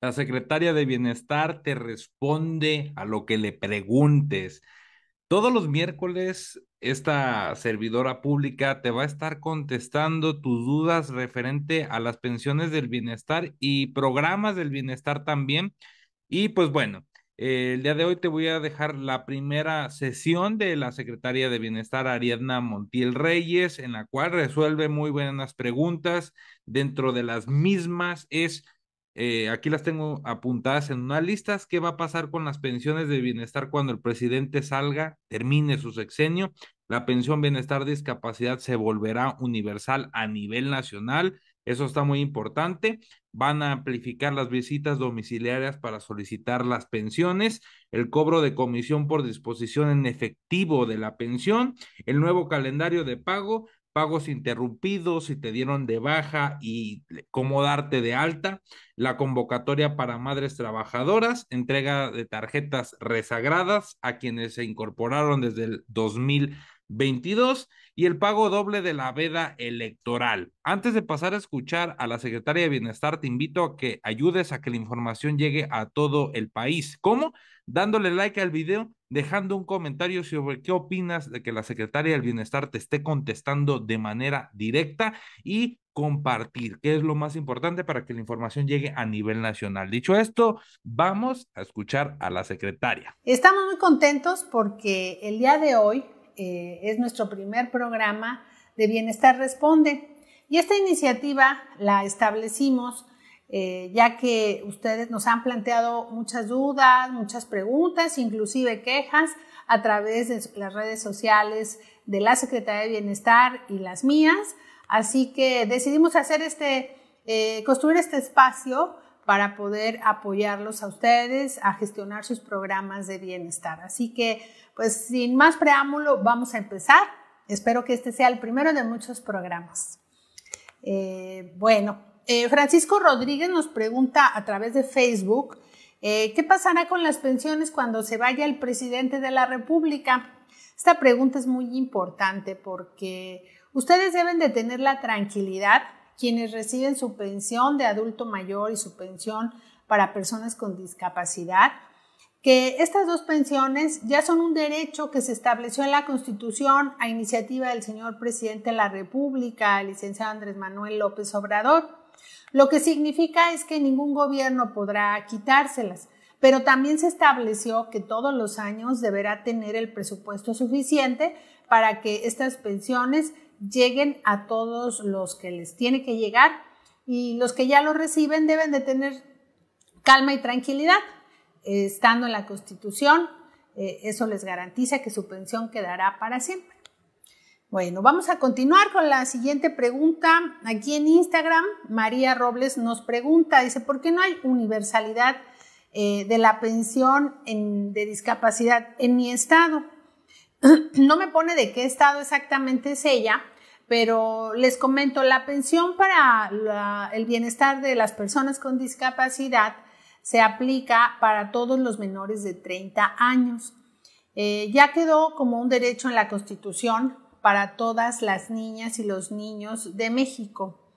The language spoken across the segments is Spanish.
La secretaria de Bienestar te responde a lo que le preguntes. Todos los miércoles, esta servidora pública te va a estar contestando tus dudas referente a las pensiones del bienestar y programas del bienestar también. Y pues bueno, eh, el día de hoy te voy a dejar la primera sesión de la secretaria de Bienestar Ariadna Montiel Reyes, en la cual resuelve muy buenas preguntas. Dentro de las mismas es eh, aquí las tengo apuntadas en unas listas, qué va a pasar con las pensiones de bienestar cuando el presidente salga, termine su sexenio. La pensión bienestar discapacidad se volverá universal a nivel nacional. Eso está muy importante. Van a amplificar las visitas domiciliarias para solicitar las pensiones, el cobro de comisión por disposición en efectivo de la pensión, el nuevo calendario de pago pagos interrumpidos, si te dieron de baja y cómo darte de alta, la convocatoria para madres trabajadoras, entrega de tarjetas resagradas a quienes se incorporaron desde el 2000 22 y el pago doble de la veda electoral. Antes de pasar a escuchar a la secretaria de Bienestar, te invito a que ayudes a que la información llegue a todo el país. ¿Cómo? Dándole like al video, dejando un comentario sobre qué opinas de que la secretaria del Bienestar te esté contestando de manera directa y compartir, que es lo más importante para que la información llegue a nivel nacional. Dicho esto, vamos a escuchar a la secretaria. Estamos muy contentos porque el día de hoy eh, es nuestro primer programa de Bienestar Responde. Y esta iniciativa la establecimos eh, ya que ustedes nos han planteado muchas dudas, muchas preguntas, inclusive quejas a través de las redes sociales de la Secretaría de Bienestar y las mías. Así que decidimos hacer este, eh, construir este espacio para poder apoyarlos a ustedes a gestionar sus programas de bienestar. Así que, pues sin más preámbulo, vamos a empezar. Espero que este sea el primero de muchos programas. Eh, bueno, eh, Francisco Rodríguez nos pregunta a través de Facebook, eh, ¿qué pasará con las pensiones cuando se vaya el presidente de la República? Esta pregunta es muy importante porque ustedes deben de tener la tranquilidad quienes reciben su pensión de adulto mayor y su pensión para personas con discapacidad, que estas dos pensiones ya son un derecho que se estableció en la Constitución a iniciativa del señor presidente de la República, licenciado Andrés Manuel López Obrador, lo que significa es que ningún gobierno podrá quitárselas, pero también se estableció que todos los años deberá tener el presupuesto suficiente para que estas pensiones lleguen a todos los que les tiene que llegar y los que ya lo reciben deben de tener calma y tranquilidad, eh, estando en la Constitución, eh, eso les garantiza que su pensión quedará para siempre. Bueno, vamos a continuar con la siguiente pregunta. Aquí en Instagram, María Robles nos pregunta, dice, ¿por qué no hay universalidad eh, de la pensión de discapacidad en mi estado? no me pone de qué estado exactamente es ella, pero les comento, la pensión para el bienestar de las personas con discapacidad se aplica para todos los menores de 30 años. Eh, ya quedó como un derecho en la Constitución para todas las niñas y los niños de México.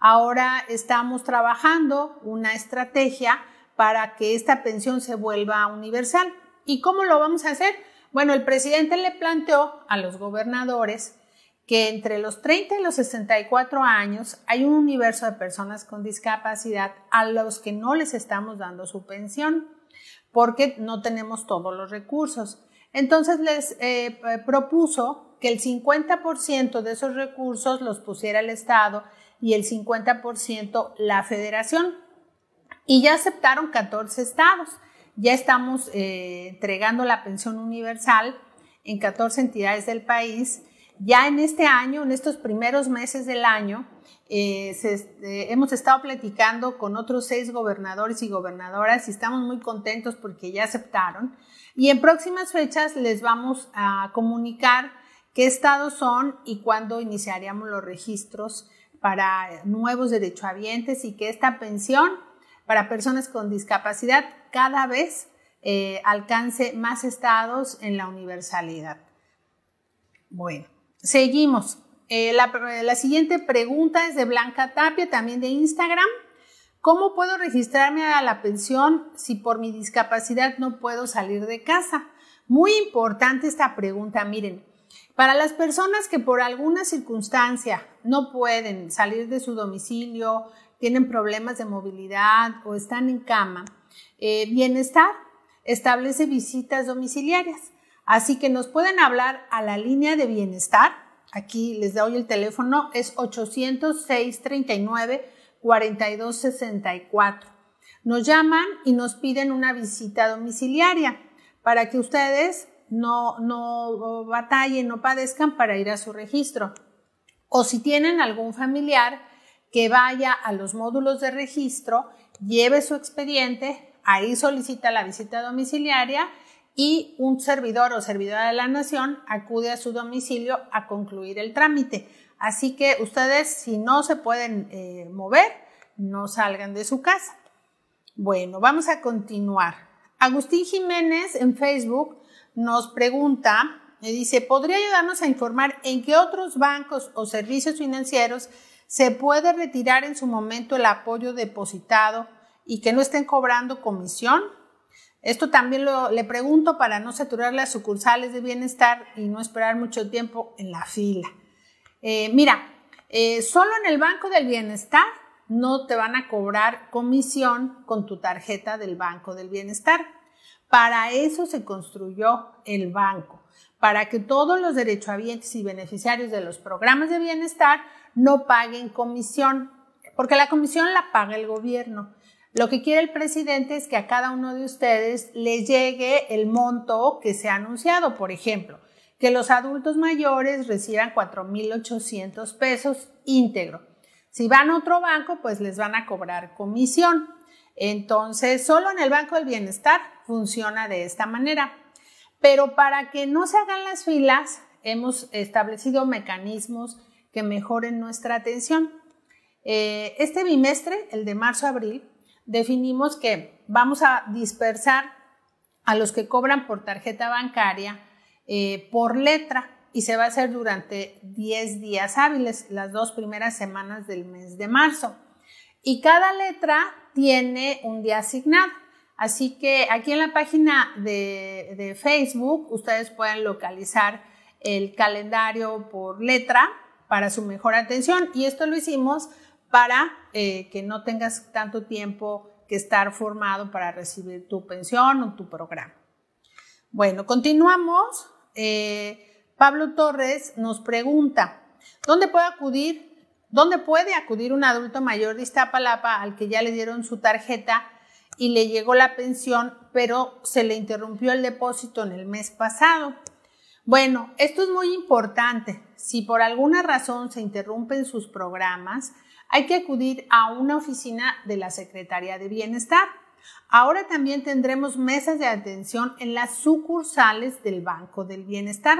Ahora estamos trabajando una estrategia para que esta pensión se vuelva universal. ¿Y cómo lo vamos a hacer? Bueno, el presidente le planteó a los gobernadores que entre los 30 y los 64 años hay un universo de personas con discapacidad a los que no les estamos dando su pensión porque no tenemos todos los recursos. Entonces les eh, propuso que el 50% de esos recursos los pusiera el Estado y el 50% la federación. Y ya aceptaron 14 estados. Ya estamos eh, entregando la pensión universal en 14 entidades del país. Ya en este año, en estos primeros meses del año, eh, eh, hemos estado platicando con otros seis gobernadores y gobernadoras y estamos muy contentos porque ya aceptaron. Y en próximas fechas les vamos a comunicar qué estados son y cuándo iniciaríamos los registros para nuevos derechohabientes y que esta pensión para personas con discapacidad cada vez eh, alcance más estados en la universalidad. Bueno, seguimos. Eh, la, la siguiente pregunta es de Blanca Tapia, también de Instagram. ¿Cómo puedo registrarme a la pensión si por mi discapacidad no puedo salir de casa? Muy importante esta pregunta, miren. Para las personas que por alguna circunstancia no pueden salir de su domicilio, tienen problemas de movilidad o están en cama. Eh, bienestar establece visitas domiciliarias. Así que nos pueden hablar a la línea de bienestar. Aquí les doy el teléfono, es 806-39-4264. Nos llaman y nos piden una visita domiciliaria para que ustedes no, no batallen, no padezcan para ir a su registro. O si tienen algún familiar que vaya a los módulos de registro, lleve su expediente, ahí solicita la visita domiciliaria y un servidor o servidora de la nación acude a su domicilio a concluir el trámite. Así que ustedes, si no se pueden eh, mover, no salgan de su casa. Bueno, vamos a continuar. Agustín Jiménez en Facebook nos pregunta, me dice, ¿podría ayudarnos a informar en qué otros bancos o servicios financieros se puede retirar en su momento el apoyo depositado y que no estén cobrando comisión. Esto también lo, le pregunto para no saturar las sucursales de bienestar y no esperar mucho tiempo en la fila. Eh, mira, eh, solo en el Banco del Bienestar no te van a cobrar comisión con tu tarjeta del Banco del Bienestar. Para eso se construyó el banco, para que todos los derechohabientes y beneficiarios de los programas de bienestar no paguen comisión, porque la comisión la paga el gobierno. Lo que quiere el presidente es que a cada uno de ustedes le llegue el monto que se ha anunciado, por ejemplo, que los adultos mayores reciban 4.800 pesos íntegro. Si van a otro banco, pues les van a cobrar comisión. Entonces, solo en el Banco del Bienestar funciona de esta manera. Pero para que no se hagan las filas, hemos establecido mecanismos mejoren nuestra atención. Eh, este bimestre, el de marzo-abril, definimos que vamos a dispersar a los que cobran por tarjeta bancaria eh, por letra y se va a hacer durante 10 días hábiles, las dos primeras semanas del mes de marzo. Y cada letra tiene un día asignado. Así que aquí en la página de Facebook ustedes pueden localizar el calendario por letra para su mejor atención. Y esto lo hicimos para eh, que no tengas tanto tiempo que estar formado para recibir tu pensión o tu programa. Bueno, continuamos. Eh, Pablo Torres nos pregunta, ¿dónde puede acudir? ¿Dónde puede acudir un adulto mayor de Iztapalapa al que ya le dieron su tarjeta y le llegó la pensión, pero se le interrumpió el depósito en el mes pasado? Bueno, esto es muy importante. Si por alguna razón se interrumpen sus programas, hay que acudir a una oficina de la Secretaría de Bienestar. Ahora también tendremos mesas de atención en las sucursales del Banco del Bienestar,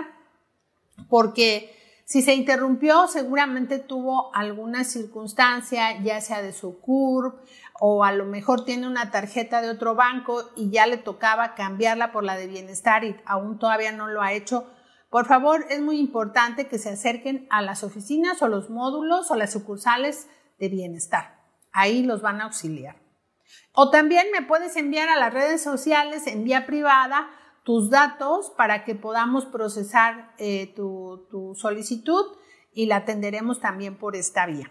porque si se interrumpió, seguramente tuvo alguna circunstancia, ya sea de su CURP o a lo mejor tiene una tarjeta de otro banco y ya le tocaba cambiarla por la de bienestar y aún todavía no lo ha hecho. Por favor, es muy importante que se acerquen a las oficinas o los módulos o las sucursales de bienestar. Ahí los van a auxiliar. O también me puedes enviar a las redes sociales en vía privada tus datos para que podamos procesar eh, tu, solicitud y la atenderemos también por esta vía.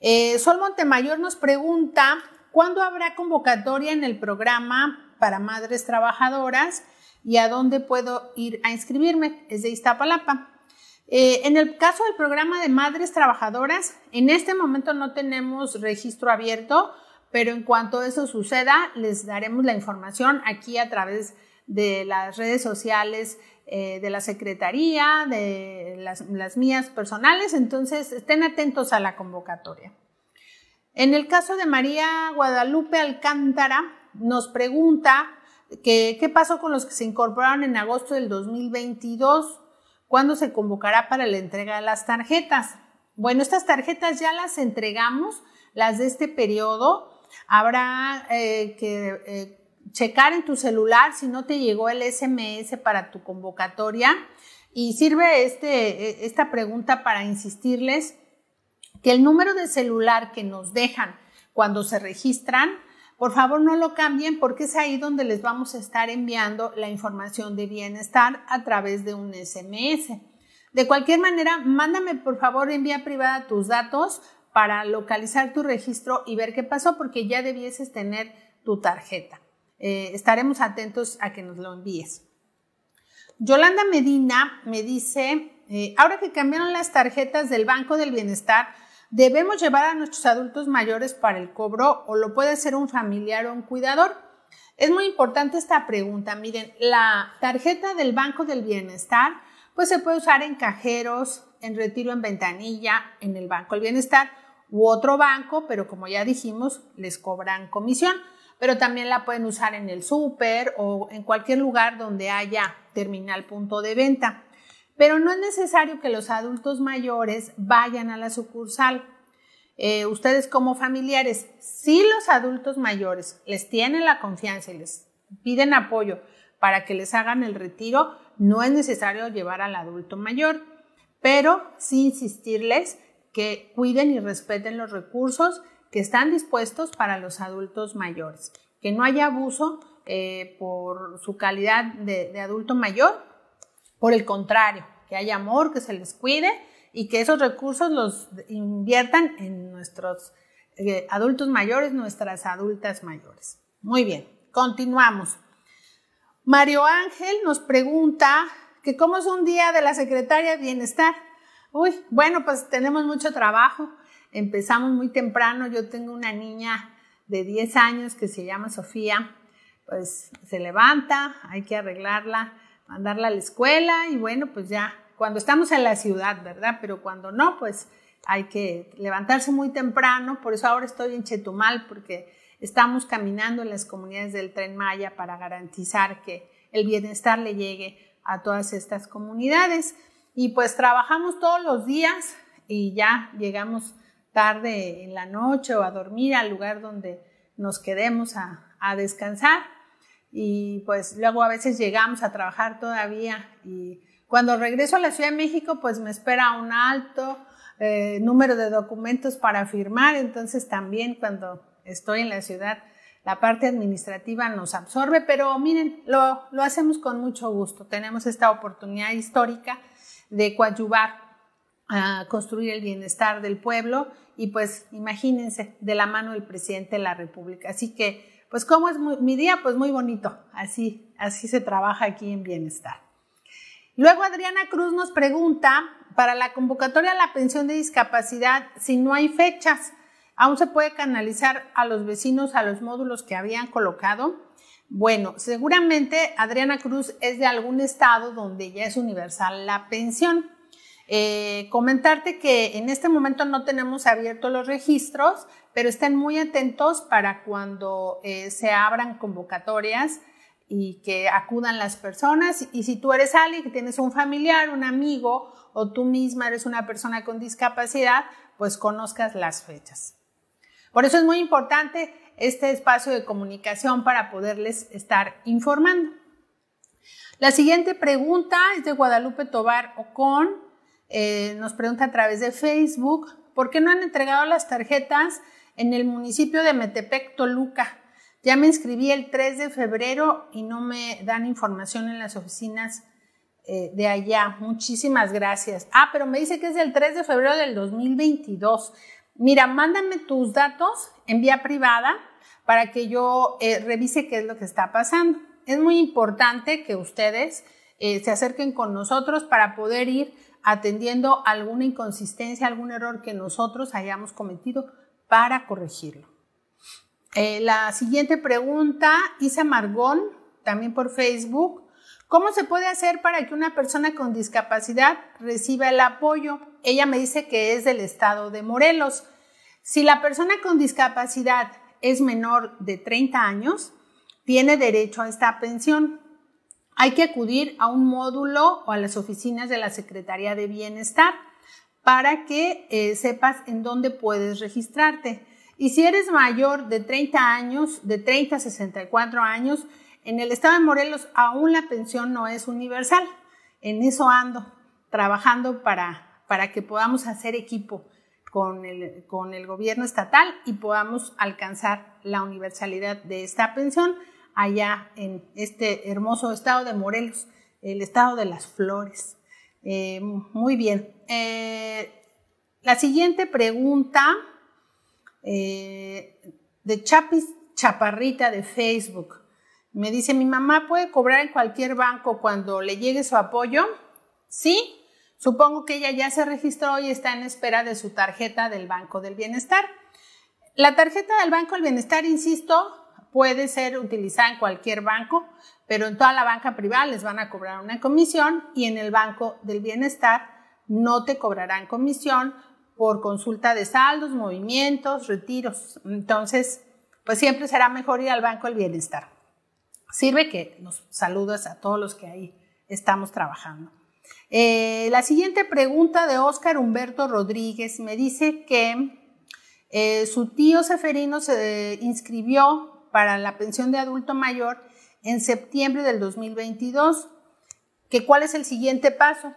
Eh, Sol Montemayor nos pregunta, ¿cuándo habrá convocatoria en el programa para madres trabajadoras? y a dónde puedo ir a inscribirme. Es de Iztapalapa. Eh, en el caso del programa de madres trabajadoras, en este momento no tenemos registro abierto, pero en cuanto eso suceda, les daremos la información aquí a través de las redes sociales eh, de la Secretaría, de las mías personales, entonces estén atentos a la convocatoria. En el caso de María Guadalupe Alcántara, nos pregunta ¿Qué pasó con los que se incorporaron en agosto del 2022? ¿Cuándo se convocará para la entrega de las tarjetas? Bueno, estas tarjetas ya las entregamos, las de este periodo. Habrá eh, que eh, checar en tu celular si no te llegó el SMS para tu convocatoria. Y sirve este, e, esta pregunta para insistirles que el número de celular que nos dejan cuando se registran por favor, no lo cambien porque es ahí donde les vamos a estar enviando la información de bienestar a través de un SMS. De cualquier manera, mándame por favor en vía privada tus datos para localizar tu registro y ver qué pasó porque ya debieses tener tu tarjeta. Eh, estaremos atentos a que nos lo envíes. Yolanda Medina me dice, eh, ahora que cambiaron las tarjetas del Banco del Bienestar, debemos llevar a nuestros adultos mayores para el cobro o lo puede hacer un familiar o un cuidador. Es muy importante esta pregunta. Miren, la tarjeta del Banco del Bienestar pues se puede usar en cajeros, en retiro en ventanilla, en el Banco del Bienestar u otro banco, pero como ya dijimos, les cobran comisión. Pero también la pueden usar en el súper o en cualquier lugar donde haya terminal punto de venta. Pero no es necesario que los adultos mayores vayan a la sucursal. Eh, ustedes como familiares, si los adultos mayores les tienen la confianza y les piden apoyo para que les hagan el retiro, no es necesario llevar al adulto mayor, pero sí insistirles que cuiden y respeten los recursos que están dispuestos para los adultos mayores, que no haya abuso eh, por su calidad de adulto mayor por el contrario, que haya amor, que se les cuide y que esos recursos los inviertan en nuestros eh, adultos mayores, nuestras adultas mayores. Muy bien, continuamos. Mario Ángel nos pregunta que cómo es un día de la secretaria de bienestar. Uy, bueno, pues tenemos mucho trabajo. Empezamos muy temprano. Yo tengo una niña de 10 años que se llama Sofía. Pues se levanta, hay que arreglarla, mandarla a la escuela y bueno, pues ya, cuando estamos en la ciudad, ¿verdad? Pero cuando no, pues hay que levantarse muy temprano, por eso ahora estoy en Chetumal, porque estamos caminando en las comunidades del tren Maya para garantizar que el bienestar le llegue a todas estas comunidades. Y pues trabajamos todos los días y ya llegamos tarde en la noche o a dormir al lugar donde nos quedemos a, descansar y pues luego a veces llegamos a trabajar todavía y cuando regreso a la Ciudad de México pues me espera un alto eh, número de documentos para firmar, entonces también cuando estoy en la ciudad la parte administrativa nos absorbe, pero miren, lo, lo hacemos con mucho gusto, tenemos esta oportunidad histórica de coadyuvar a construir el bienestar del pueblo y pues imagínense de la mano del presidente de la República. Así que pues cómo es mi día, pues muy bonito. Así, así se trabaja aquí en bienestar. Luego Adriana Cruz nos pregunta, para la convocatoria a la pensión de discapacidad, si no hay fechas, ¿aún se puede canalizar a los vecinos a los módulos que habían colocado? Bueno, seguramente Adriana Cruz es de algún estado donde ya es universal la pensión. Eh, comentarte que en este momento no tenemos abiertos los registros, pero estén muy atentos para cuando eh, se abran convocatorias y que acudan las personas. Y si tú eres alguien que tienes un familiar, un amigo o tú misma eres una persona con discapacidad, pues conozcas las fechas. Por eso es muy importante este espacio de comunicación para poderles estar informando. La siguiente pregunta es de Guadalupe Tobar Ocon eh, nos pregunta a través de Facebook, ¿por qué no han entregado las tarjetas en el municipio de Metepec, Toluca? Ya me inscribí el 3 de febrero y no me dan información en las oficinas eh, de allá. Muchísimas gracias. Ah, pero me dice que es el 3 de febrero del 2022. Mira, mándame tus datos en vía privada para que yo eh, revise qué es lo que está pasando. Es muy importante que ustedes se acerquen con nosotros para poder ir atendiendo alguna inconsistencia, algún error que nosotros hayamos cometido para corregirlo. Eh, la siguiente pregunta, Isa Margón, también por Facebook. ¿Cómo se puede hacer para que una persona con discapacidad reciba el apoyo? Ella me dice que es del estado de Morelos. Si la persona con discapacidad es menor de 30 años, tiene derecho a esta pensión hay que acudir a un módulo o a las oficinas de la Secretaría de Bienestar para que eh, sepas en dónde puedes registrarte. Y si eres mayor de 30 años, de 30 a 64 años, en el estado de Morelos aún la pensión no es universal. En eso ando, trabajando para, que podamos hacer equipo con el gobierno estatal y podamos alcanzar la universalidad de esta pensión allá en este hermoso estado de Morelos, el estado de las flores. Eh, muy bien. Eh, la siguiente pregunta eh, de Chapis Chaparrita de Facebook. Me dice, mi mamá puede cobrar en cualquier banco cuando le llegue su apoyo. Sí, supongo que ella ya se registró y está en espera de su tarjeta del Banco del Bienestar. La tarjeta del Banco del Bienestar, insisto, puede ser utilizada en cualquier banco, pero en toda la banca privada les van a cobrar una comisión y en el Banco del Bienestar no te cobrarán comisión por consulta de saldos, movimientos, retiros. Entonces, pues siempre será mejor ir al Banco del Bienestar. Sirve que nos saludas a todos los que ahí estamos trabajando. Eh, la siguiente pregunta de Óscar Humberto Rodríguez me dice que eh, su tío Seferino se inscribió para la pensión de adulto mayor en septiembre del 2022. ¿Cuál es el siguiente paso?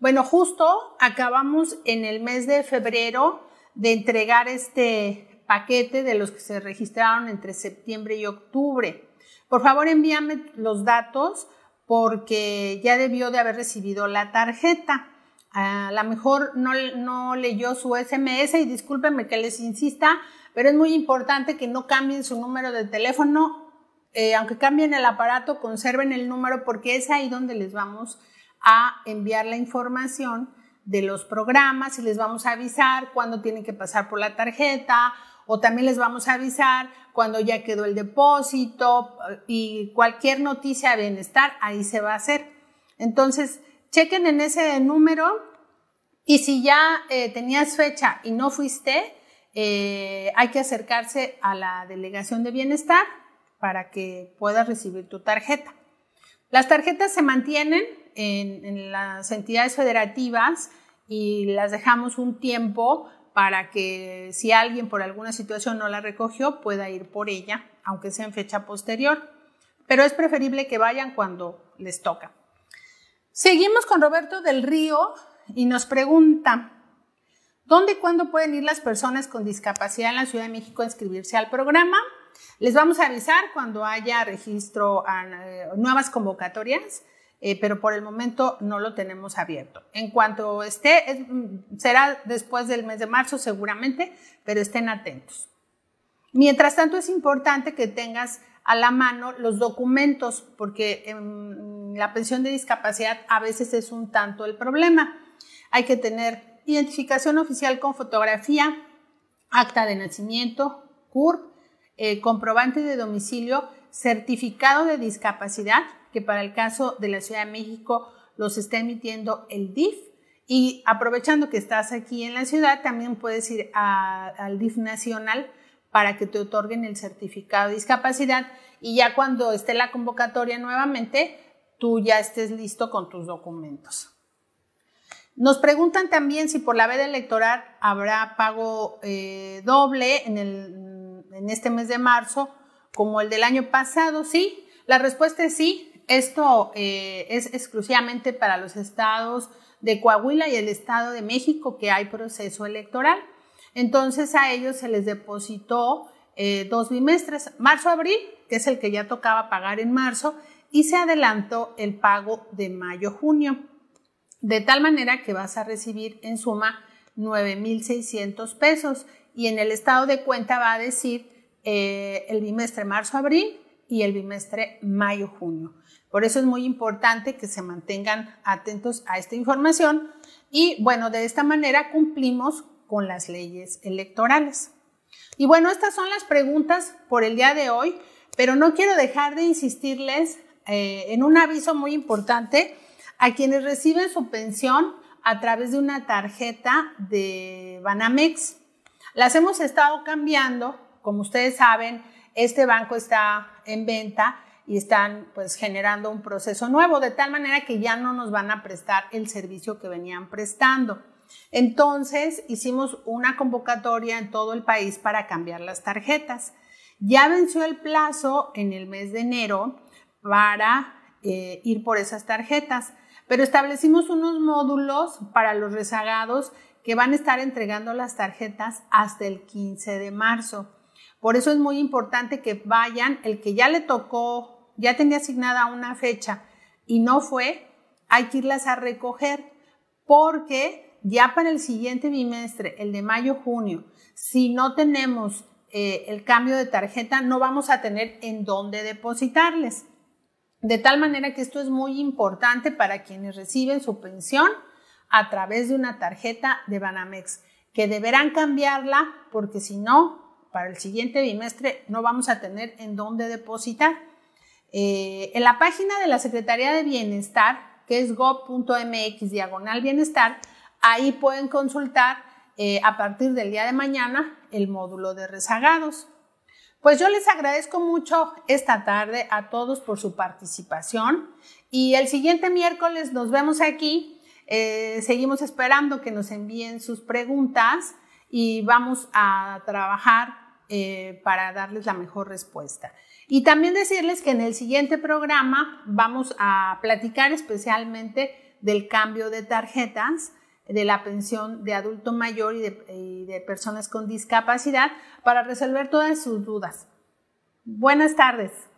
Bueno, justo acabamos en el mes de febrero de entregar este paquete de los que se registraron entre septiembre y octubre. Por favor, envíame los datos porque ya debió de haber recibido la tarjeta. A lo mejor no, no leyó su SMS y discúlpeme que les insista, pero es muy importante que no cambien su número de teléfono. Eh, aunque cambien el aparato, conserven el número porque es ahí donde les vamos a enviar la información de los programas y les vamos a avisar cuándo tienen que pasar por la tarjeta o también les vamos a avisar cuándo ya quedó el depósito y cualquier noticia de bienestar, ahí se va a hacer. Entonces, chequen en ese número y si ya eh, tenías fecha y no fuiste, eh, hay que acercarse a la delegación de bienestar para que puedas recibir tu tarjeta. Las tarjetas se mantienen en las entidades federativas y las dejamos un tiempo para que si alguien por alguna situación no la recogió pueda ir por ella, aunque sea en fecha posterior. Pero es preferible que vayan cuando les toca. Seguimos con Roberto del Río y nos pregunta, ¿Dónde y cuándo pueden ir las personas con discapacidad en la Ciudad de México a inscribirse al programa? Les vamos a avisar cuando haya registro a eh, nuevas convocatorias, eh, pero por el momento no lo tenemos abierto. En cuanto esté, mm, será después del mes de marzo seguramente, pero estén atentos. Mientras tanto, es importante que tengas a la mano los documentos, porque em, la pensión de discapacidad a veces es un tanto el problema. Hay que tener identificación oficial con fotografía, acta de nacimiento, CURP, eh, comprobante de domicilio, certificado de discapacidad, que para el caso de la Ciudad de México los está emitiendo el DIF. Y aprovechando que estás aquí en la ciudad, también puedes ir al DIF nacional para que te otorguen el certificado de discapacidad y ya cuando esté la convocatoria nuevamente, tú ya estés listo con tus documentos. Nos preguntan también si por la veda electoral habrá pago eh, doble en, este mes de marzo, como el del año pasado. Sí, la respuesta es sí. Esto eh, es exclusivamente para los estados de Coahuila y el estado de México que hay proceso electoral. Entonces a ellos se les depositó eh, dos bimestres, marzo-abril, que es el que ya tocaba pagar en marzo, y se adelantó el pago de mayo-junio. De tal manera que vas a recibir en suma 9.600 pesos y en el estado de cuenta va a decir eh, el bimestre marzo-abril y el bimestre mayo-junio. Por eso es muy importante que se mantengan atentos a esta información y bueno, de esta manera cumplimos con las leyes electorales. Y bueno, estas son las preguntas por el día de hoy, pero no quiero dejar de insistirles eh, en un aviso muy importante a quienes reciben su pensión a través de una tarjeta de Banamex. Las hemos estado cambiando, como ustedes saben, este banco está en venta y están pues generando un proceso nuevo, de tal manera que ya no nos van a prestar el servicio que venían prestando. Entonces hicimos una convocatoria en todo el país para cambiar las tarjetas. Ya venció el plazo en el mes de enero para eh, ir por esas tarjetas pero establecimos unos módulos para los rezagados que van a estar entregando las tarjetas hasta el 15 de marzo. Por eso es muy importante que vayan, el que ya le tocó, ya tenía asignada una fecha y no fue, hay que irlas a recoger porque ya para el siguiente bimestre, el de mayo-junio, si no tenemos eh, el cambio de tarjeta, no vamos a tener en dónde depositarles. De tal manera que esto es muy importante para quienes reciben su pensión a través de una tarjeta de Banamex, que deberán cambiarla porque si no, para el siguiente bimestre no vamos a tener en dónde depositar. Eh, en la página de la Secretaría de Bienestar, que es go.mx diagonal bienestar, ahí pueden consultar eh, a partir del día de mañana el módulo de rezagados. Pues yo les agradezco mucho esta tarde a todos por su participación y el siguiente miércoles nos vemos aquí. Eh, seguimos esperando que nos envíen sus preguntas y vamos a trabajar eh, para darles la mejor respuesta. Y también decirles que en el siguiente programa vamos a platicar especialmente del cambio de tarjetas de la pensión de adulto mayor y de, de personas con discapacidad para resolver todas sus dudas. Buenas tardes.